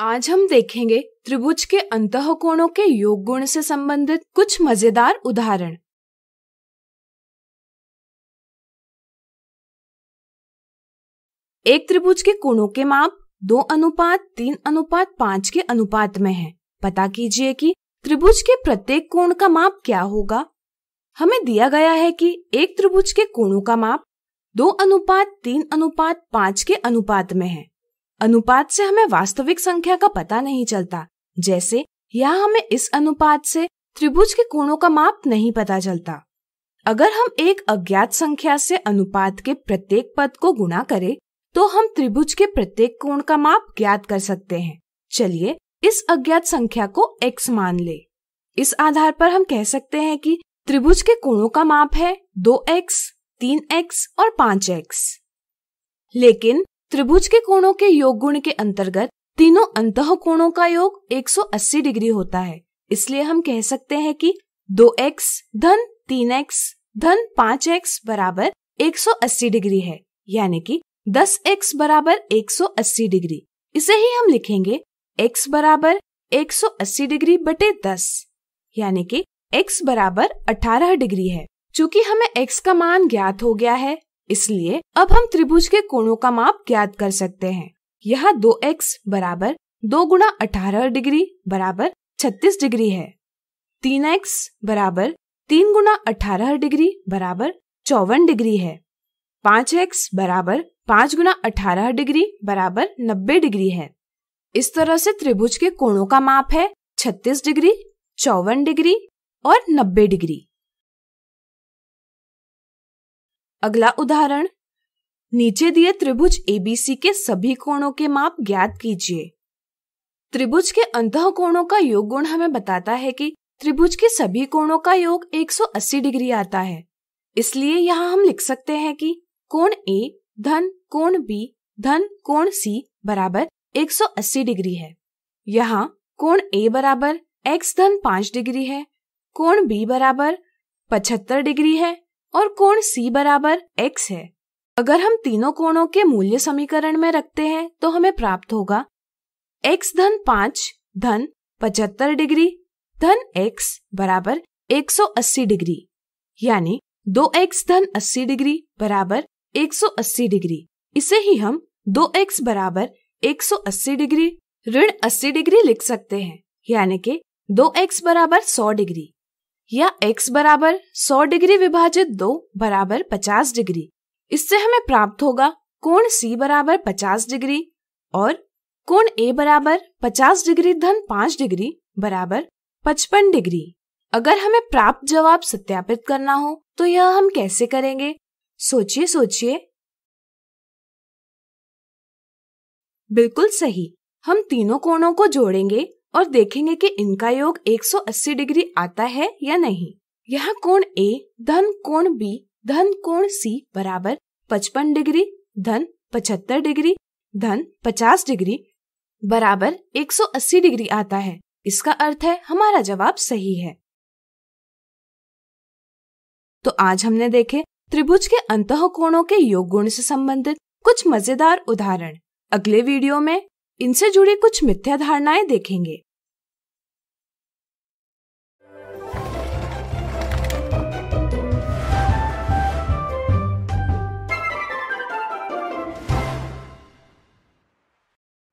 आज हम देखेंगे त्रिभुज के अंत कोणों के योग गुण से संबंधित कुछ मजेदार उदाहरण एक त्रिभुज के कोणों के माप दो अनुपात तीन अनुपात पांच के अनुपात में है पता कीजिए कि त्रिभुज के प्रत्येक कोण का माप क्या होगा हमें दिया गया है कि एक त्रिभुज के कोणों का माप दो अनुपात तीन अनुपात पांच के अनुपात में है अनुपात से हमें वास्तविक संख्या का पता नहीं चलता जैसे यहाँ हमें इस अनुपात से त्रिभुज के कोणों का माप नहीं पता चलता अगर हम एक अज्ञात संख्या से अनुपात के प्रत्येक पद को गुणा करें तो हम त्रिभुज के प्रत्येक कोण का माप ज्ञात कर सकते हैं चलिए इस अज्ञात संख्या को x मान ले इस आधार पर हम कह सकते हैं कि त्रिभुज के कोणों का माप है 2x, 3x और 5x। लेकिन त्रिभुज के कोणों के योग गुण के अंतर्गत तीनों अंत कोणों का योग 180 डिग्री होता है इसलिए हम कह सकते हैं कि 2x धन 3x धन 5x बराबर 180 डिग्री है यानी कि 10x बराबर 180 डिग्री इसे ही हम लिखेंगे x बराबर 180 डिग्री बटे 10 यानी कि x बराबर 18 डिग्री है चूंकि हमें x का मान ज्ञात हो गया है इसलिए अब हम त्रिभुज के कोणों का माप ज्ञात कर सकते हैं यह दो एक्स बराबर दो गुणा अठारह डिग्री बराबर छत्तीस डिग्री है तीन एक्स बराबर तीन गुणा अठारह डिग्री बराबर चौवन डिग्री है पांच एक्स बराबर पाँच गुना अठारह डिग्री बराबर नब्बे डिग्री है इस तरह से त्रिभुज के कोणों का माप है छत्तीस डिग्री चौवन डिग्री और नब्बे डिग्री अगला उदाहरण नीचे दिए त्रिभुज एबीसी के सभी कोणों के माप ज्ञात कीजिए त्रिभुज के अंत कोणों का योग गुण हमें बताता है कि त्रिभुज के सभी कोणों का योग 180 डिग्री आता है इसलिए यहाँ हम लिख सकते हैं कि कोण ए धन कोण बी धन कोण सी बराबर 180 डिग्री है यहाँ कोण ए बराबर एक्स धन पांच डिग्री है कोण बी बराबर पचहत्तर डिग्री है और कोण सी बराबर एक्स है अगर हम तीनों कोणों के मूल्य समीकरण में रखते हैं तो हमें प्राप्त होगा एक्स धन पांच धन पचहत्तर डिग्री धन एक्स बराबर 180 डिग्री यानी दो एक्स धन अस्सी डिग्री बराबर 180 डिग्री इसे ही हम दो एक्स बराबर 180 डिग्री ऋण 80 डिग्री लिख सकते हैं यानी कि दो एक्स बराबर 100 डिग्री या x बराबर 100 डिग्री विभाजित दो बराबर 50 डिग्री इससे हमें प्राप्त होगा कोण c बराबर 50 डिग्री और कोण a बराबर 50 डिग्री धन 5 डिग्री बराबर 55 डिग्री अगर हमें प्राप्त जवाब सत्यापित करना हो तो यह हम कैसे करेंगे सोचिए सोचिए बिल्कुल सही हम तीनों कोणों को जोड़ेंगे और देखेंगे कि इनका योग 180 डिग्री आता है या नहीं यहाँ कोण ए धन कोण बी धन कोण सी बराबर 55 डिग्री धन 75 डिग्री धन 50 डिग्री बराबर 180 डिग्री आता है इसका अर्थ है हमारा जवाब सही है तो आज हमने देखे त्रिभुज के अंत कोणों के योग गुण से संबंधित कुछ मजेदार उदाहरण अगले वीडियो में इनसे जुड़ी कुछ मिथ्या धारणाएं देखेंगे